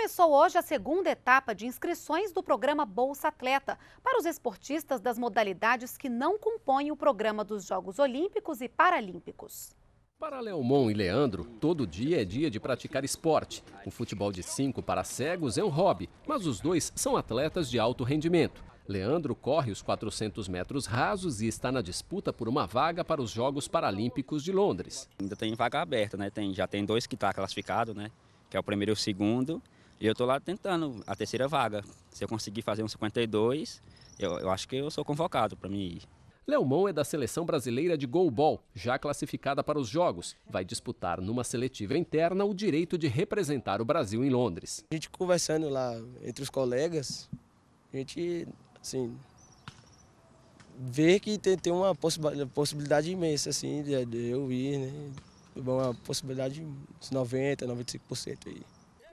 Começou hoje a segunda etapa de inscrições do programa Bolsa Atleta para os esportistas das modalidades que não compõem o programa dos Jogos Olímpicos e Paralímpicos. Para Leomon e Leandro, todo dia é dia de praticar esporte. O futebol de cinco para cegos é um hobby, mas os dois são atletas de alto rendimento. Leandro corre os 400 metros rasos e está na disputa por uma vaga para os Jogos Paralímpicos de Londres. Ainda tem vaga aberta, né? Tem, já tem dois que estão tá classificados, né? Que é o primeiro e o segundo. E eu estou lá tentando a terceira vaga. Se eu conseguir fazer um 52, eu, eu acho que eu sou convocado para mim ir. Leomão é da seleção brasileira de goalball, já classificada para os Jogos. Vai disputar numa seletiva interna o direito de representar o Brasil em Londres. A gente conversando lá entre os colegas, a gente, assim, vê que tem, tem uma possibilidade imensa, assim, de, eu ir, né? Uma possibilidade de 90, 95% aí.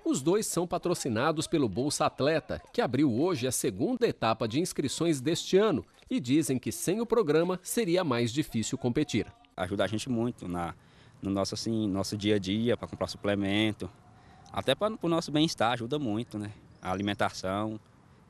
Os dois são patrocinados pelo Bolsa Atleta, que abriu hoje a segunda etapa de inscrições deste ano e dizem que sem o programa seria mais difícil competir. Ajuda a gente muito na, no nosso, assim, nosso dia a dia, para comprar suplemento, até para o nosso bem-estar, ajuda muito, né? A alimentação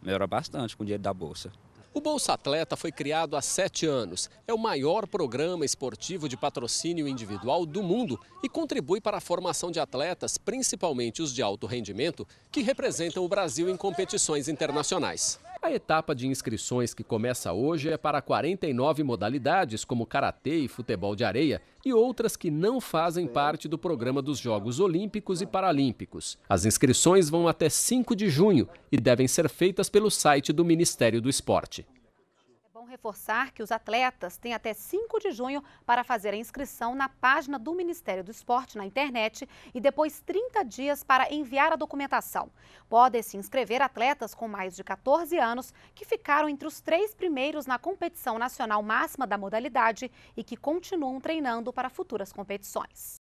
melhora bastante com o dinheiro da bolsa. O Bolsa Atleta foi criado há sete anos. É o maior programa esportivo de patrocínio individual do mundo e contribui para a formação de atletas, principalmente os de alto rendimento, que representam o Brasil em competições internacionais. A etapa de inscrições que começa hoje é para 49 modalidades, como karatê e futebol de areia, e outras que não fazem parte do programa dos Jogos Olímpicos e Paralímpicos. As inscrições vão até 5 de junho e devem ser feitas pelo site do Ministério do Esporte reforçar que os atletas têm até 5 de junho para fazer a inscrição na página do Ministério do Esporte na internet e depois 30 dias para enviar a documentação. Podem se inscrever atletas com mais de 14 anos que ficaram entre os três primeiros na competição nacional máxima da modalidade e que continuam treinando para futuras competições.